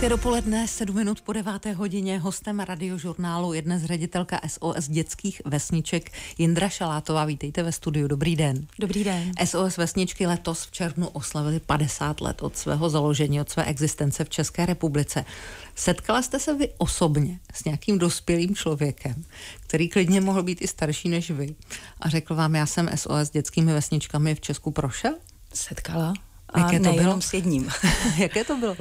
Hezké dopoledne, 7 minut po 9. hodině. Hostem radiožurnálu je dnes ředitelka SOS dětských vesniček Jindra Šalátová. Vítejte ve studiu, dobrý den. Dobrý den. SOS vesničky letos v červnu oslavili 50 let od svého založení, od své existence v České republice. Setkala jste se vy osobně s nějakým dospělým člověkem, který klidně mohl být i starší než vy a řekl vám, já jsem SOS dětskými vesničkami v Česku prošel? Setkala. A Jaké to bylo? s jedním. Jaké to bylo?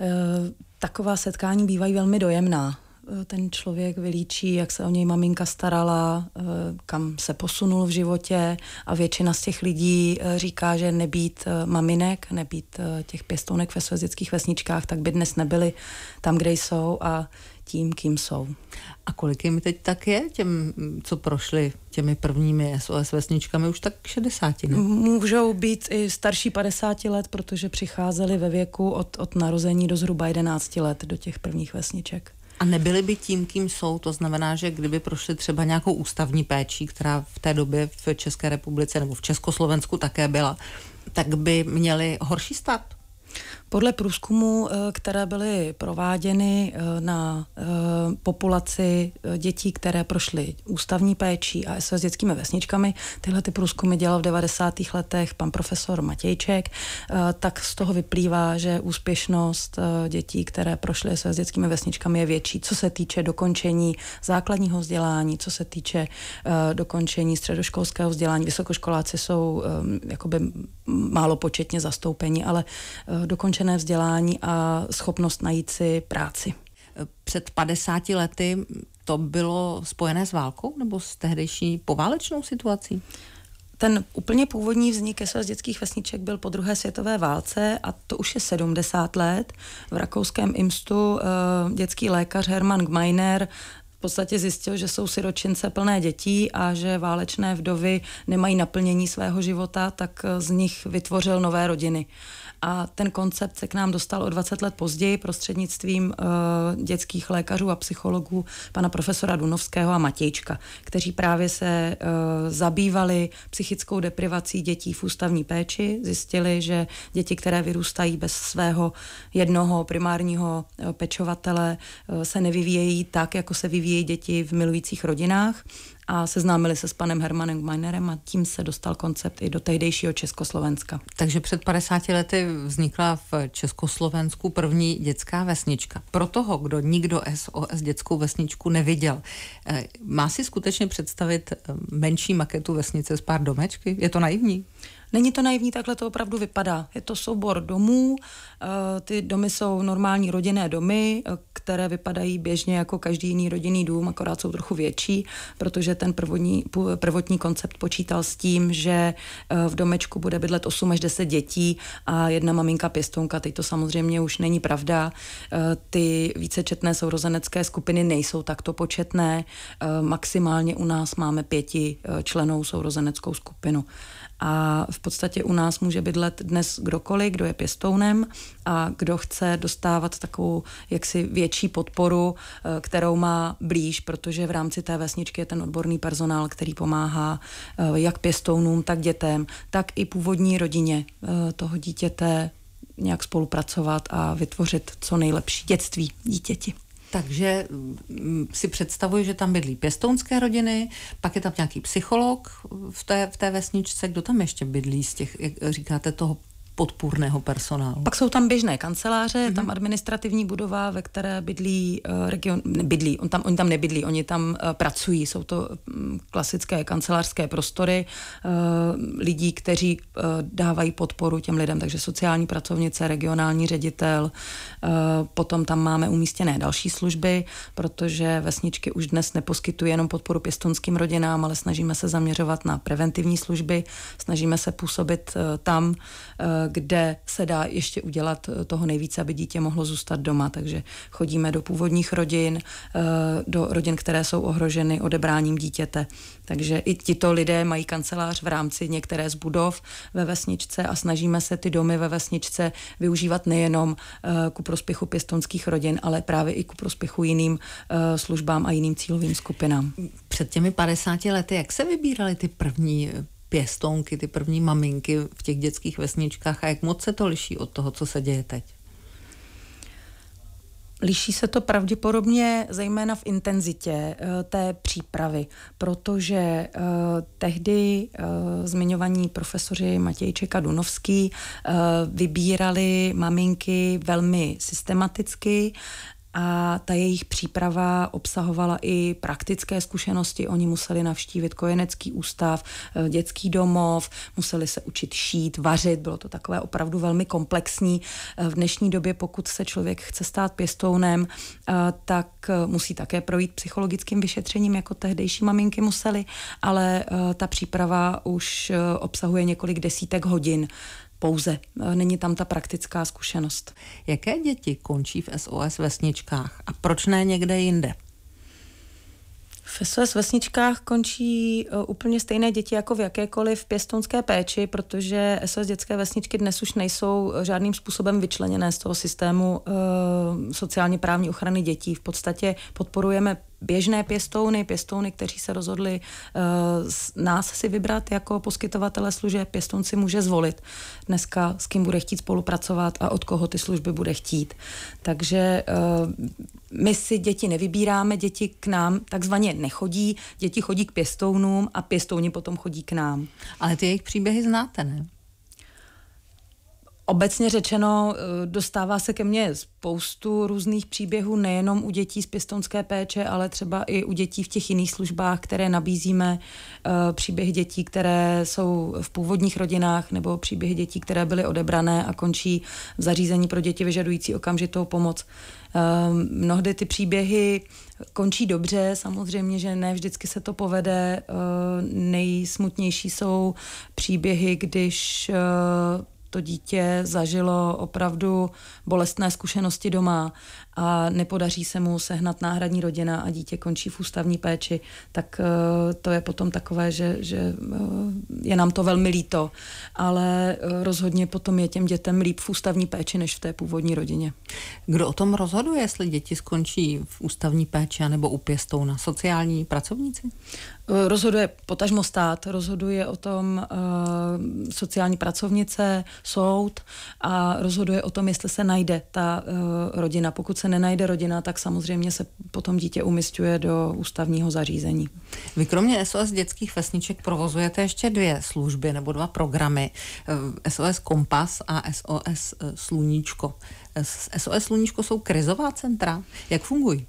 Eh, taková setkání bývají velmi dojemná. Eh, ten člověk vylíčí, jak se o něj maminka starala, eh, kam se posunul v životě a většina z těch lidí eh, říká, že nebýt maminek, nebýt těch pěstounek ve svezických vesničkách, tak by dnes nebyli tam, kde jsou a tím, kým jsou. A kolik jim teď tak je, těm, co prošli těmi prvními SOS vesničkami, už tak 60? Ne? Můžou být i starší 50 let, protože přicházeli ve věku od, od narození do zhruba 11 let do těch prvních vesniček. A nebyly by tím, kým jsou, to znamená, že kdyby prošly třeba nějakou ústavní péčí, která v té době v České republice nebo v Československu také byla, tak by měli horší stát? Podle průzkumu, eh, které byly prováděny eh, na eh, populaci dětí, které prošly ústavní péčí a SOS dětskými vesničkami, tyhle ty průzkumy dělal v 90. letech pan profesor Matějček, tak z toho vyplývá, že úspěšnost dětí, které prošly SOS dětskými vesničkami, je větší, co se týče dokončení základního vzdělání, co se týče dokončení středoškolského vzdělání. Vysokoškoláci jsou jakoby málo početně zastoupeni, ale dokončení ukončené vzdělání a schopnost najít si práci. Před 50 lety to bylo spojené s válkou nebo s tehdejší poválečnou situací? Ten úplně původní vznik SOS dětských vesniček byl po druhé světové válce a to už je 70 let. V rakouském Imstu eh, dětský lékař Hermann Gmeiner v podstatě zjistil, že jsou siročince plné dětí a že válečné vdovy nemají naplnění svého života, tak eh, z nich vytvořil nové rodiny a ten koncept se k nám dostal o 20 let později prostřednictvím uh, dětských lékařů a psychologů pana profesora Dunovského a Matějčka, kteří právě se uh, zabývali psychickou deprivací dětí v ústavní péči, zjistili, že děti, které vyrůstají bez svého jednoho primárního eh, pečovatele, se nevyvíjejí tak, jako se vyvíjejí děti v milujících rodinách a seznámili se s panem Hermanem Gmeinerem a tím se dostal koncept i do tehdejšího Československa. Takže před 50 lety vznikla v Československu první dětská vesnička. Pro toho, kdo nikdo SOS dětskou vesničku neviděl, eh, má si skutečně představit eh, menší maketu vesnice s pár domečky? Je to naivní? Není to naivní, takhle to opravdu vypadá. Je to soubor domů, eh, ty domy jsou normální rodinné domy, eh, které vypadají běžně jako každý jiný rodinný dům, akorát jsou trochu větší, protože ten prvodní, prvotní koncept počítal s tím, že eh, v domečku bude bydlet 8 až 10 dětí a jedna maminka pěstounka. Teď to samozřejmě už není pravda. Ty vícečetné sourozenecké skupiny nejsou takto početné. Maximálně u nás máme pěti členou sourozeneckou skupinu a v podstatě u nás může bydlet dnes kdokoliv, kdo je pěstounem a kdo chce dostávat takovou jaksi větší podporu, eh, kterou má blíž, protože v rámci té vesničky je ten odborný personál, který pomáhá eh, jak pěstounům, tak dětem, tak i původní rodině eh, toho dítěte nějak spolupracovat a vytvořit co nejlepší dětství dítěti. Takže mm, si představuji, že tam bydlí pěstounské rodiny, pak je tam nějaký psycholog v té, v té vesničce, kdo tam ještě bydlí z těch, jak říkáte, toho podpůrného personálu? Pak jsou tam běžné kanceláře, mm-hmm. tam mhm. administrativní budova, ve které bydlí uh, region, bydlí, on tam, oni tam nebydlí, oni tam uh, pracují, jsou to um, klasické kancelářské prostory uh, lidí, kteří uh, dávají podporu těm lidem, takže sociální pracovnice, regionální ředitel, uh, potom tam máme umístěné další služby, protože vesničky už dnes neposkytují jenom podporu pěstonským rodinám, ale snažíme se zaměřovat na preventivní služby, snažíme se působit uh, tam, uh, kde se dá ještě udělat eh, toho nejvíce, aby dítě mohlo zůstat doma. Takže chodíme do původních rodin, eh, do rodin, které jsou ohroženy odebráním dítěte. Takže i tito lidé mají kancelář v rámci některé z budov ve vesničce a snažíme se ty domy ve vesničce využívat nejenom eh, ku prospěchu pěstonských rodin, ale právě i ku prospěchu jiným službám a jiným cílovým skupinám. Před těmi 50 lety, jak se vybírali ty první pěstounky, ty první maminky v těch dětských vesničkách a jak moc se to liší od toho, co se děje teď? Liší se to pravděpodobně zejména v intenzitě eh, té přípravy, protože eh, tehdy eh, zmiňovaní profesoři Matějček a Dunovský vybírali maminky velmi systematicky a ta jejich příprava obsahovala i praktické zkušenosti. Oni museli navštívit kojenecký ústav, eh, dětský domov, museli se učit šít, vařit, bylo to takové opravdu velmi komplexní. Eh, v dnešní době, pokud se člověk chce stát pěstounem, eh, tak musí také projít psychologickým vyšetřením, jako tehdejší maminky museli. ale ta příprava už obsahuje několik desítek hodin pouze. Eh, není tam ta praktická zkušenost. Jaké děti končí v SOS vesničkách a proč ne někde jinde? V SOS vesničkách končí eh, úplně stejné děti jako v jakékoliv pěstounské péči, protože SOS dětské vesničky dnes už nejsou eh, žádným způsobem vyčleněné z toho systému e, sociálně právní ochrany dětí. V podstatě podporujeme běžné pěstouny, pěstouny, kteří se rozhodli uh, nás si vybrat jako poskytovatele služeb, pěstoun si může zvolit dneska, s kým bude chtít spolupracovat a od koho ty služby bude chtít. Takže uh, my si děti nevybíráme, děti k nám takzvaně nechodí, děti chodí k pěstounům a pěstouni potom chodí k nám. Ale ty jejich příběhy znáte, ne? Obecně řečeno, eh, dostává se ke mně spoustu různých příběhů, nejenom u dětí z pěstonské péče, ale třeba i u dětí v těch jiných službách, které nabízíme. Eh, příběh dětí, které jsou v původních rodinách, nebo příběh dětí, které byly odebrané a končí v zařízení pro děti vyžadující okamžitou pomoc. Eh, mnohdy ty příběhy končí dobře, samozřejmě, že ne vždycky se to povede. Nejsmutnější jsou příběhy, když to dítě zažilo opravdu bolestné zkušenosti doma a nepodaří se mu sehnat náhradní rodina a dítě končí v ústavní péči, tak eh, to je potom takové, že, že eh, je nám to velmi líto, ale eh, rozhodně potom je těm dětem líp v ústavní péči než v té původní rodině. Kdo o tom rozhoduje, jestli děti skončí v ústavní péči nebo u pěstou na sociální pracovníci? Rozhoduje potažmo stát, rozhoduje o tom uh, sociální pracovnice, soud a rozhoduje o tom, jestli se najde ta uh, rodina. Pokud se nenajde rodina, tak samozřejmě se potom dítě umistuje do ústavního zařízení. Vy kromě SOS dětských vesniček provozujete ještě dvě služby nebo dva programy. SOS eh, Kompas a SOS Sluníčko. SOS Sluníčko jsou krizová centra. Jak fungují?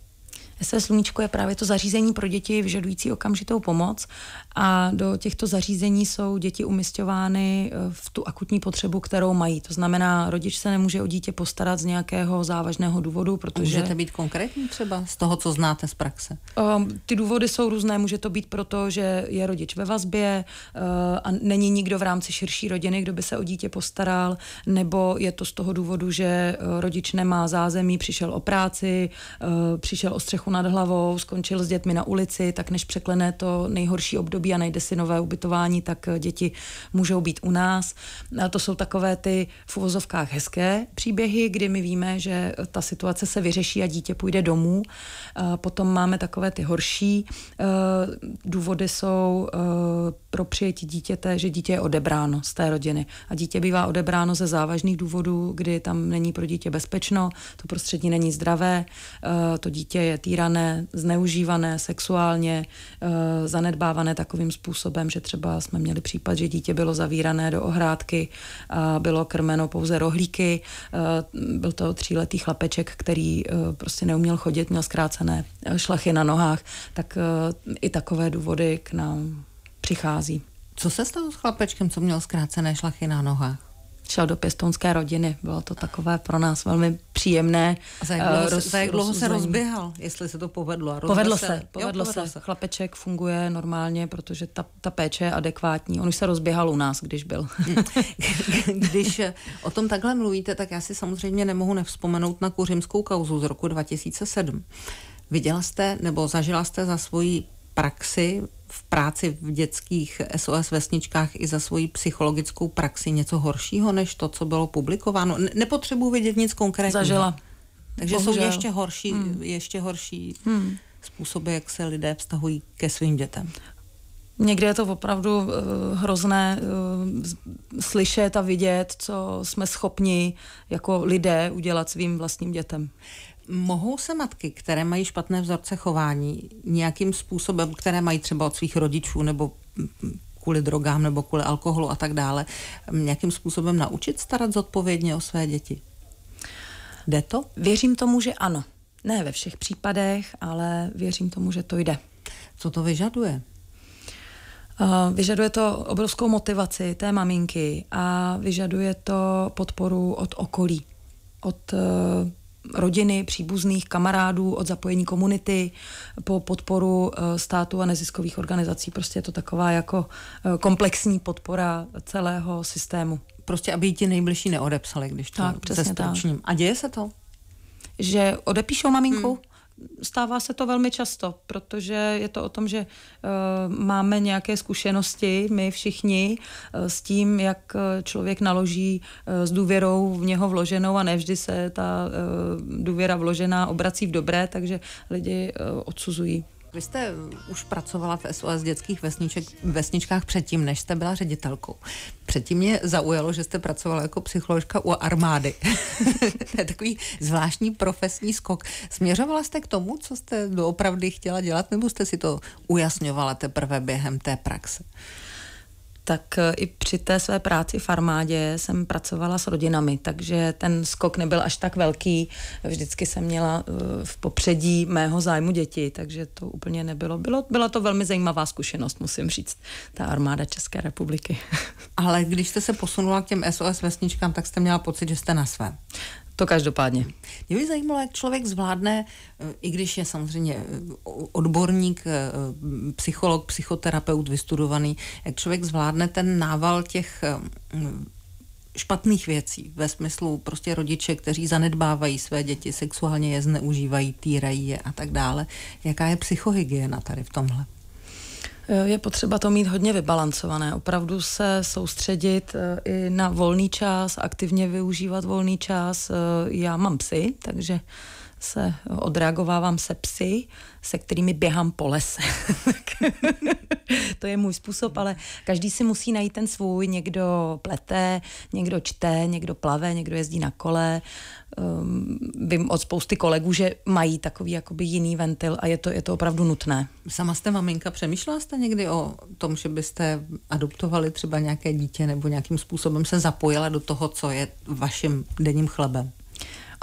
SOS Sluníčko je právě to zařízení pro děti vyžadující okamžitou pomoc a do těchto zařízení jsou děti umistovány eh, v tu akutní potřebu, kterou mají. To znamená, rodič se nemůže o dítě postarat z nějakého závažného důvodu, protože... můžete být konkrétní třeba z toho, co znáte z praxe? Um, ty důvody jsou různé. Může to být proto, že je rodič ve vazbě uh, a není nikdo v rámci širší rodiny, kdo by se o dítě postaral, nebo je to z toho důvodu, že eh, rodič nemá zázemí, přišel o práci, uh, přišel o střechu nad hlavou, skončil s dětmi na ulici, tak než překlené to nejhorší období a najde si nové ubytování, tak eh, děti můžou být u nás. A to jsou takové ty v uvozovkách hezké příběhy, kdy my víme, že eh, ta situace se vyřeší a dítě půjde domů. A potom máme takové ty horší eh, důvody jsou pro přijetí dítěte, že dítě je odebráno z té rodiny. A dítě bývá odebráno ze závažných důvodů, kdy tam není pro dítě bezpečno, to prostředí není zdravé, to dítě je týráno týrané, zneužívané sexuálně, eh, zanedbávané takovým způsobem, že třeba jsme měli případ, že dítě bylo zavírané do ohrádky a bylo krmeno pouze rohlíky. Eh, byl to tříletý chlapeček, který eh, prostě neuměl chodit, měl zkrácené šlachy na nohách, tak i takové důvody k nám přichází. Co se stalo s chlapečkem, co měl zkrácené šlachy na nohách? šel do pěstounské rodiny. Bylo to takové pro nás velmi příjemné. A za jak dlouho, eh, roz, za jak dlouho roz, se rozběhal, jestli se to povedlo? a povedlo se, se povedlo, jo, povedlo se. se. Chlapeček funguje normálně, protože ta, ta péče je adekvátní. On už se rozběhal u nás, když byl. Hmm. když eh, o tom takhle mluvíte, tak já si samozřejmě nemohu nevzpomenout na kuřimskou kauzu z roku 2007. Viděla jste nebo zažila jste za svoji praxi v práci v dětských SOS vesničkách i za svoji psychologickou praxi něco horšího, než to, co bylo publikováno? Nepotřebuji vědět nic konkrétního. Zažila. Takže Bohužel. jsou ještě horší, hmm. ještě horší hmm. způsoby, jak se lidé vztahují ke svým dětem. Někde je to opravdu uh, hrozné uh, slyšet a vidět, co jsme schopni jako lidé udělat svým vlastním dětem. Mohou se matky, které mají špatné vzorce chování, nějakým způsobem, které mají třeba od svých rodičů nebo mm, mm, kvůli drogám nebo kvůli alkoholu a tak dále, mm, nějakým způsobem naučit starat zodpovědně o své děti? Jde to? Věřím tomu, že ano. Ne ve všech případech, ale věřím tomu, že to jde. Co to vyžaduje? Eh, vyžaduje to obrovskou motivaci té maminky a vyžaduje to podporu od okolí, od eh, rodiny, příbuzných, kamarádů, od zapojení komunity po podporu eh, státu a neziskových organizací. Prostě je to taková jako eh, komplexní podpora celého systému. Prostě, aby ti nejbližší neodepsali, když to tak, přesně tak. A děje se to? Že odepíšou maminku? Hmm Stává se to velmi často, protože je to o tom, že uh, máme nějaké zkušenosti, my všichni, uh, s tím, jak eh, člověk naloží uh, s důvěrou v něho vloženou a nevždy se ta důvěra vložená obrací v dobré, takže lidi odsuzují. Vy jste eh, už pracovala v SOS dětských vesniček, vesničkách předtím, než jste byla ředitelkou. Předtím mě zaujalo, že jste pracovala jako psycholožka u armády. to je takový zvláštní profesní skok. Směřovala jste k tomu, co jste doopravdy chtěla dělat, nebo jste si to ujasňovala teprve během té praxe? tak e, i při té své práci v armádě jsem pracovala s rodinami, takže ten skok nebyl až tak velký. Vždycky jsem měla e, v popředí mého zájmu děti, takže to úplně nebylo. Bylo, byla to velmi zajímavá zkušenost, musím říct, ta armáda České republiky. Ale když jste se posunula k těm SOS vesničkám, tak jste měla pocit, že jste na svém. To každopádně. Mě by zajímalo, jak člověk zvládne, eh, i když je samozřejmě eh, odborník, eh, psycholog, psychoterapeut vystudovaný, jak člověk zvládne ten nával těch mm, špatných věcí ve smyslu prostě rodiče, kteří zanedbávají své děti, sexuálně je zneužívají, týrají je a tak dále. Jaká je psychohygiena tady v tomhle? Eh, je potřeba to mít hodně vybalancované. Opravdu se soustředit eh, i na volný čas, aktivně využívat volný čas. Eh, já mám psy, takže se odreagovávám se psy, se kterými běhám po lese. to je můj způsob, ale každý si musí najít ten svůj. Někdo plete, někdo čte, někdo plave, někdo jezdí na kole. Um, vím od spousty kolegů, že mají takový jakoby jiný ventil a je to, je to opravdu nutné. Sama jste maminka, přemýšlela jste někdy o tom, že byste adoptovali třeba nějaké dítě nebo nějakým způsobem se zapojila do toho, co je vaším denním chlebem?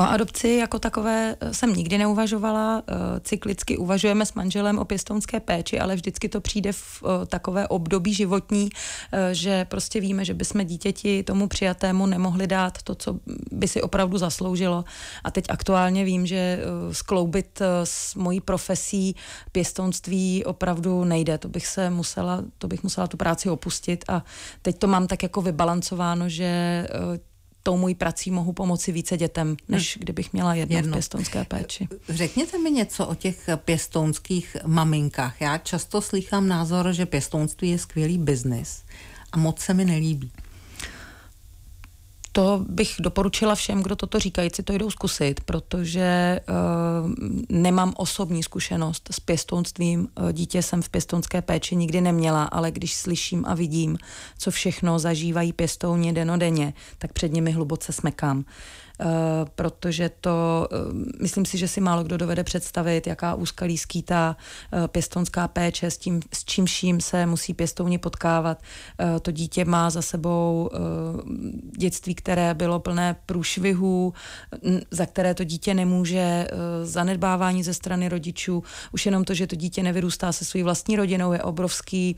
O adopci jako takové eh, jsem nikdy neuvažovala. Eh, cyklicky uvažujeme s manželem o pěstounské péči, ale vždycky to přijde v eh, takové období životní, že prostě víme, že bychom dítěti tomu přijatému nemohli dát to, co by si opravdu zasloužilo. A teď aktuálně vím, že skloubit s mojí profesí pěstounství opravdu nejde. To bych se musela, to bych musela tu práci opustit a teď to mám tak jako vybalancováno, že tou mojí prací mohu pomoci více dětem, než hmm. kdybych měla jedno, jedno. v pěstounské péči. Řekněte mi něco o těch pěstounských maminkách. Já často slýchám názor, že pěstounství je skvělý biznis a moc se mi nelíbí to bych doporučila všem, kdo toto říkají, si to jdou zkusit, protože uh, nemám osobní zkušenost s pěstounstvím. Eh, dítě jsem v pěstounské péči nikdy neměla, ale když slyším a vidím, co všechno zažívají pěstouně denodenně, tak před nimi hluboce smekám. Uh, Eh, protože to, eh, myslím si, že si málo kdo dovede představit, jaká úskalí skýtá eh, pěstonská péče, s, tím, s čím vším se musí pěstouni potkávat. To dítě má za sebou dětství, které bylo plné průšvihů, za které to dítě nemůže, zanedbávání ze strany rodičů, už jenom to, že to dítě nevyrůstá se svojí vlastní rodinou, je obrovský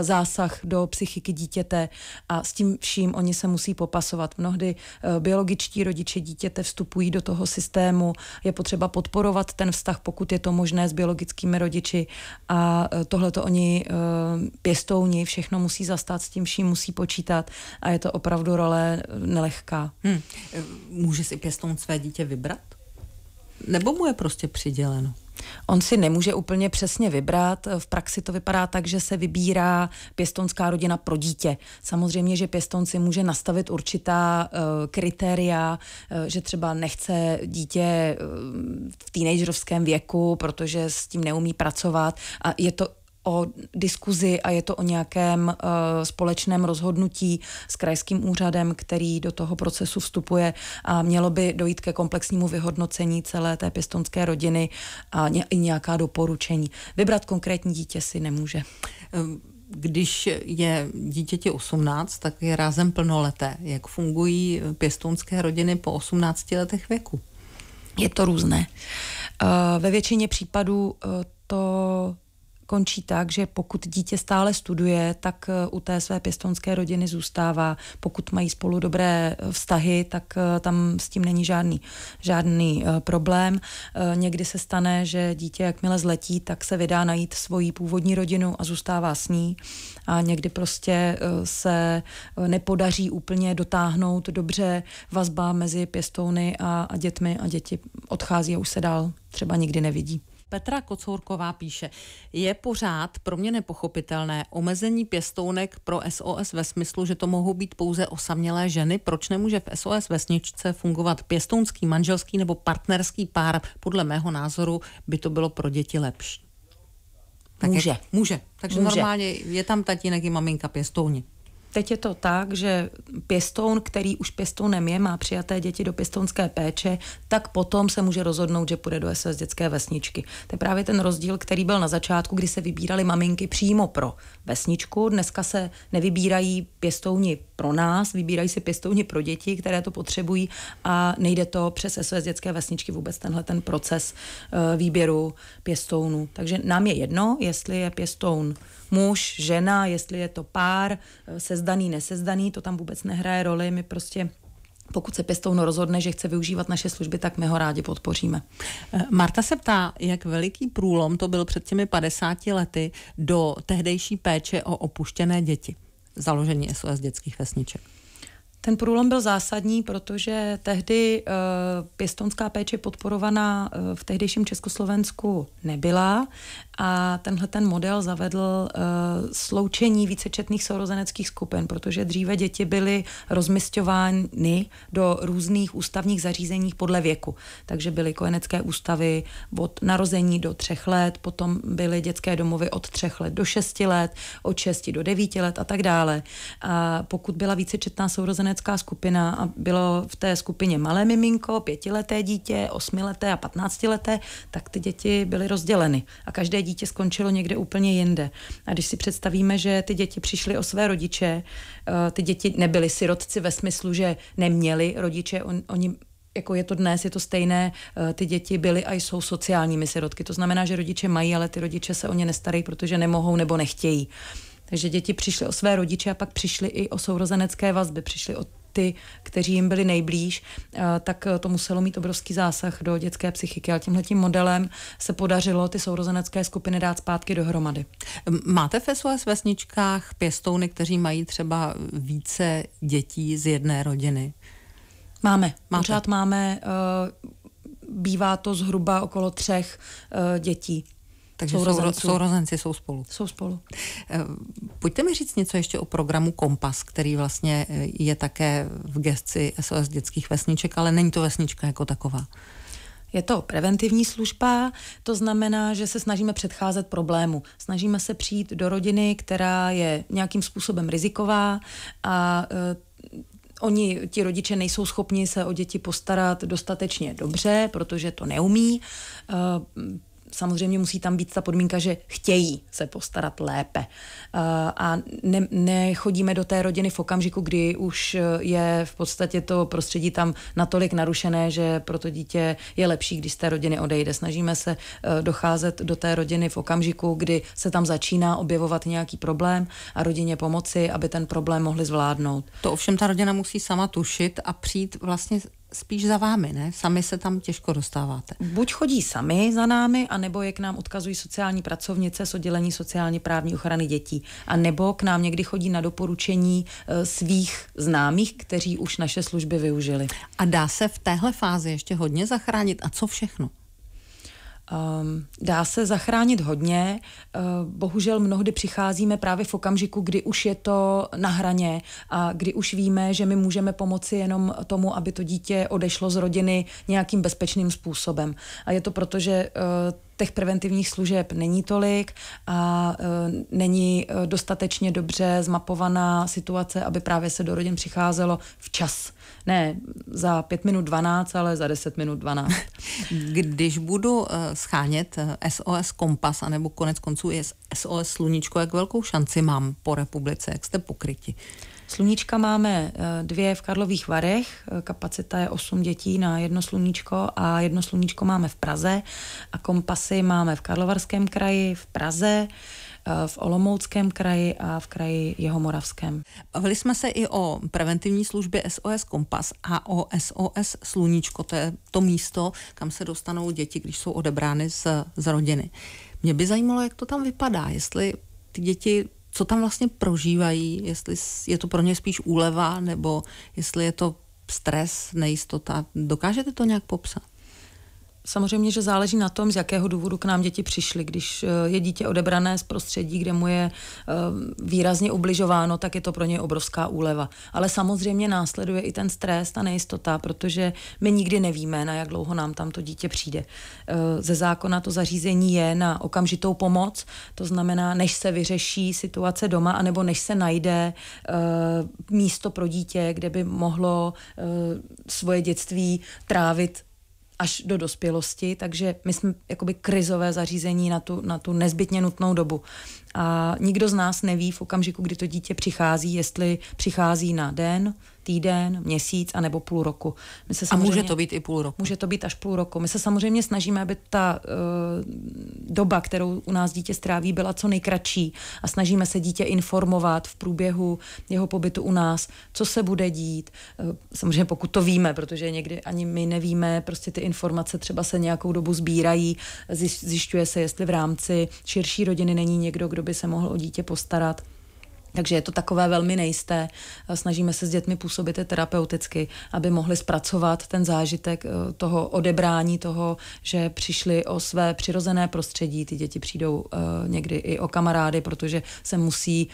zásah do psychiky dítěte a s tím vším oni se musí popasovat. Mnohdy biologičtí rodiče rodiče dítěte vstupují do toho systému. Je potřeba podporovat ten vztah, pokud je to možné s biologickými rodiči a e, tohle to oni e, pěstouni všechno musí zastat, s tím vším musí počítat a je to opravdu role nelehká. Hmm. Může si pěstoun své dítě vybrat? nebo mu je prostě přiděleno? On si nemůže úplně přesně vybrat. V praxi to vypadá tak, že se vybírá pěstonská rodina pro dítě. Samozřejmě, že pěston si může nastavit určitá uh, kritéria, uh, že třeba nechce dítě uh, v teenagerovském věku, protože s tím neumí pracovat a je to o diskuzi a je to o nějakém uh, společném rozhodnutí s krajským úřadem, který do toho procesu vstupuje a mělo by dojít ke komplexnímu vyhodnocení celé té pěstonské rodiny a ně, i nějaká doporučení. Vybrat konkrétní dítě si nemůže. Když je dítěti 18, tak je rázem plnoleté. Jak fungují eh, pěstounské rodiny po 18 letech věku? Je to různé. Uh, ve většině případů uh, to končí tak, že pokud dítě stále studuje, tak eh, u té své pěstonské rodiny zůstává. Pokud mají spolu dobré eh, vztahy, tak eh, tam s tím není žádný, žádný problém. Někdy se stane, že dítě jakmile zletí, tak se vydá najít svoji původní rodinu a zůstává s ní. A někdy prostě se nepodaří úplně dotáhnout dobře vazba mezi pěstouny a, a dětmi a děti odchází a už se dál třeba nikdy nevidí. Petra Kocourková píše, je pořád pro mě nepochopitelné omezení pěstounek pro SOS ve smyslu, že to mohou být pouze osamělé ženy. Proč nemůže v SOS vesničce fungovat pěstounský, manželský nebo partnerský pár? Podle mého názoru by to bylo pro děti lepší. Tak může. Jak, může. Takže může. normálně je tam tatínek i maminka pěstouni. Teď je to tak, že pěstoun, který už pěstounem je, má přijaté děti do pěstounské péče, tak potom se může rozhodnout, že půjde do SOS dětské vesničky. To je právě ten rozdíl, který byl na začátku, kdy se vybírali maminky přímo pro vesničku. Dneska se nevybírají pěstouni pro nás, vybírají si pěstouni pro děti, které to potřebují a nejde to přes SOS dětské vesničky vůbec tenhle ten proces eh, výběru pěstounů. Takže nám je jedno, jestli je pěstoun muž, žena, jestli je to pár, eh, sezdaný, nesezdaný, to tam vůbec nehraje roli, my prostě pokud se pěstoun rozhodne, že chce využívat naše služby, tak my ho rádi podpoříme. Eh, Marta se ptá, jak veliký průlom to byl před těmi 50 lety do tehdejší péče o opuštěné děti, založení SOS dětských vesniček. Ten průlom byl zásadní, protože tehdy e, pěstounská péče podporovaná e, v tehdejším Československu nebyla a tenhle ten model zavedl uh, sloučení vícečetných sourozeneckých skupin, protože dříve děti byly rozmisťovány do různých ústavních zařízení podle věku. Takže byly kojenecké ústavy od narození do třech let, potom byly dětské domovy od třech let do šesti let, od šesti do devíti let a tak dále. A pokud byla vícečetná sourozenecká skupina a bylo v té skupině malé miminko, pětileté dítě, osmileté a patnáctileté, tak ty děti byly rozděleny a každé dítě skončilo někde úplně jinde. A když si představíme, že ty děti přišly o své rodiče, eh, ty děti nebyly sirotci ve smyslu, že neměli rodiče, on, oni jako je to dnes, je to stejné, eh, ty děti byly a jsou sociálními sirotky. To znamená, že rodiče mají, ale ty rodiče se o ně nestarají, protože nemohou nebo nechtějí. Takže děti přišly o své rodiče a pak přišly i o sourozenecké vazby, přišly o ty, kteří jim byli nejblíž, eh, tak eh, to muselo mít obrovský zásah do dětské psychiky. A tím modelem se podařilo ty sourozenecké skupiny dát zpátky dohromady. Máte v SOS vesničkách pěstouny, kteří mají třeba více dětí z jedné rodiny? Máme. Máte. Pořád máme. Eh, bývá to zhruba okolo třech dětí takže sourozenců. sourozenci jsou spolu. Jsou spolu. Eh, pojďte mi říct něco ještě o programu Kompas, který vlastně eh, je také v gestci SOS dětských vesniček, ale není to vesnička jako taková. Je to preventivní služba, to znamená, že se snažíme předcházet problému. Snažíme se přijít do rodiny, která je nějakým způsobem riziková a eh, oni, ti rodiče, nejsou schopni se o děti postarat dostatečně dobře, protože to neumí samozřejmě musí tam být ta podmínka, že chtějí se postarat lépe. Eh, a ne, nechodíme do té rodiny v okamžiku, kdy už eh, je v podstatě to prostředí tam natolik narušené, že pro to dítě je lepší, když z té rodiny odejde. Snažíme se eh, docházet do té rodiny v okamžiku, kdy se tam začíná objevovat nějaký problém a rodině pomoci, aby ten problém mohli zvládnout. To ovšem ta rodina musí sama tušit a přijít vlastně spíš za vámi, ne? Sami se tam těžko dostáváte. Buď chodí sami za námi, anebo je k nám odkazují sociální pracovnice z oddělení sociálně právní ochrany dětí. A nebo k nám někdy chodí na doporučení e, svých známých, kteří už naše služby využili. A dá se v téhle fázi ještě hodně zachránit. A co všechno? Um, dá se zachránit hodně, uh, bohužel mnohdy přicházíme právě v okamžiku, kdy už je to na hraně a kdy už víme, že my můžeme pomoci jenom tomu, aby to dítě odešlo z rodiny nějakým bezpečným způsobem. A je to proto, že uh, těch preventivních služeb není tolik a e, není eh, dostatečně dobře zmapovaná situace, aby právě se do rodin přicházelo včas ne za 5 minut 12, ale za 10 minut 12. Když budu eh, schánět SOS eh, Kompas, anebo konec konců je SOS Sluníčko, jak velkou šanci mám po republice, jak jste pokryti? Sluníčka máme eh, dvě v Karlových Varech, kapacita je 8 dětí na jedno sluníčko a jedno sluníčko máme v Praze a kompasy máme v Karlovarském kraji, v Praze, Eh, v Olomouckém kraji a v kraji Jihomoravském. Bavili jsme se i o preventivní službě SOS Kompas a o SOS Sluníčko. To je to místo, kam se dostanou děti, když jsou odebrány z, z rodiny. Mě by zajímalo, jak to tam vypadá, jestli ty děti co tam vlastně prožívají, jestli je to pro ně spíš úleva, nebo jestli je to stres, nejistota. Dokážete to nějak popsat? Samozřejmě, že záleží na tom, z jakého důvodu k nám děti přišly. Když eh, je dítě odebrané z prostředí, kde mu je eh, výrazně ubližováno, tak je to pro něj obrovská úleva. Ale samozřejmě následuje i ten stres, ta nejistota, protože my nikdy nevíme, na jak dlouho nám tam to dítě přijde. Eh, ze zákona to zařízení je na okamžitou pomoc, to znamená, než se vyřeší situace doma, anebo než se najde místo pro dítě, kde by mohlo svoje dětství trávit až do dospělosti, takže my jsme jakoby krizové zařízení na tu, na tu nezbytně nutnou dobu. A nikdo z nás neví v okamžiku, kdy to dítě přichází, jestli přichází na den, týden, měsíc a nebo půl roku. My se a může to být i půl roku. Může to být až půl roku. My se samozřejmě snažíme, aby ta uh, doba, kterou u nás dítě stráví, byla co nejkratší a snažíme se dítě informovat v průběhu jeho pobytu u nás, co se bude dít. Uh, samozřejmě pokud to víme, protože někdy ani my nevíme, prostě ty informace třeba se nějakou dobu sbírají, zjišťuje se, jestli v rámci širší rodiny není někdo, kdo by se mohl o dítě postarat. Takže je to takové velmi nejisté. Eh, Snažíme se s dětmi působit je terapeuticky, aby mohli zpracovat ten zážitek eh, toho odebrání toho, že přišli o své přirozené prostředí. Ty děti přijdou eh, někdy i o kamarády, protože se musí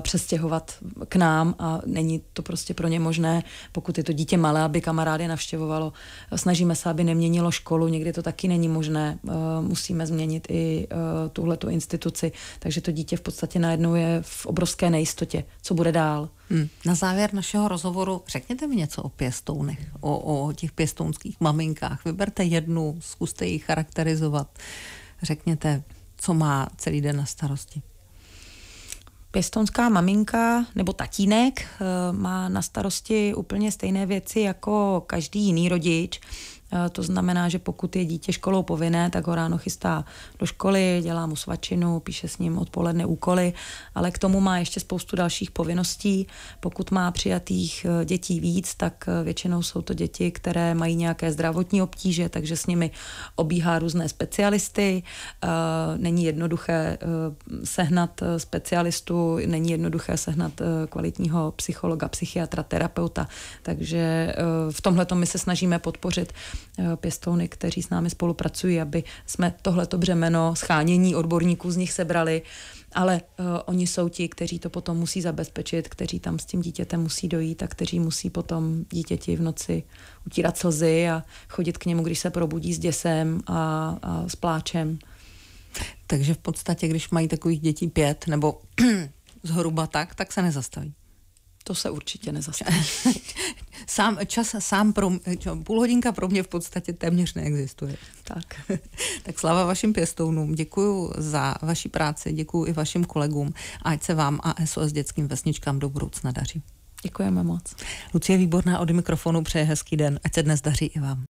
přestěhovat k nám a není to prostě pro ně možné, pokud je to dítě malé, aby kamarády navštěvovalo. Snažíme se, aby neměnilo školu, někdy to taky není možné. Musíme změnit i tuhle instituci. Takže to dítě v podstatě najednou je v obrovské nejistotě nejistotě, co bude dál. Hmm. Na závěr našeho rozhovoru řekněte mi něco o pěstounech, o, o těch pěstounských maminkách. Vyberte jednu, zkuste ji charakterizovat. Řekněte, co má celý den na starosti. Pěstounská maminka nebo tatínek eh, má na starosti úplně stejné věci jako každý jiný rodič. Eh, to znamená, že pokud je dítě školou povinné, tak ho ráno chystá do školy, dělá mu svačinu, píše s ním odpoledne úkoly, ale k tomu má ještě spoustu dalších povinností. Pokud má přijatých eh, dětí víc, tak eh, většinou jsou to děti, které mají nějaké zdravotní obtíže, takže s nimi obíhá různé specialisty. Není jednoduché sehnat specialistu, není jednoduché sehnat kvalitního psychologa, psychiatra, terapeuta. Takže v tomhle my se snažíme podpořit Eh, pěstouny, kteří s námi spolupracují, aby jsme tohleto břemeno schánění odborníků z nich sebrali, ale uh, oni jsou ti, kteří to potom musí zabezpečit, kteří tam s tím dítětem musí dojít a kteří musí potom dítěti v noci utírat slzy a chodit k němu, když se probudí s děsem a, a s pláčem. Takže v podstatě, když mají takových dětí pět nebo zhruba tak, tak se nezastaví. To se určitě nezastaví. sám, čas sám pro, mě, půl hodinka pro mě v podstatě téměř neexistuje. Tak. tak slava vašim pěstounům, děkuji za vaši práci, děkuji i vašim kolegům a ať se vám a SOS dětským vesničkám do budoucna daří. Děkujeme moc. Lucie Výborná od mikrofonu přeje hezký den, ať se dnes daří i vám.